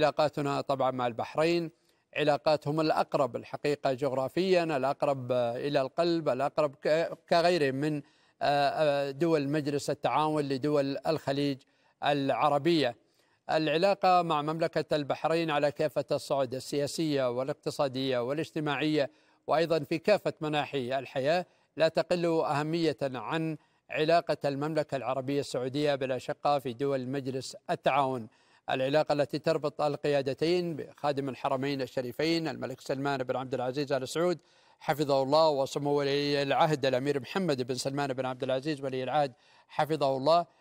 علاقاتنا طبعا مع البحرين علاقاتهم الأقرب الحقيقة جغرافيا الأقرب إلى القلب الأقرب كغيره من آه، آه، دول مجلس التعاون لدول الخليج العربية العلاقة مع مملكة البحرين على كافة الصعد السياسية والاقتصادية والاجتماعية وأيضا في كافة مناحي الحياة لا تقل أهمية عن علاقة المملكة العربية السعودية بالأشقاء في دول مجلس التعاون العلاقة التي تربط القيادتين بخادم الحرمين الشريفين الملك سلمان بن عبد العزيز آل سعود حفظه الله وسمو ولي العهد الأمير محمد بن سلمان بن عبد العزيز ولي العهد حفظه الله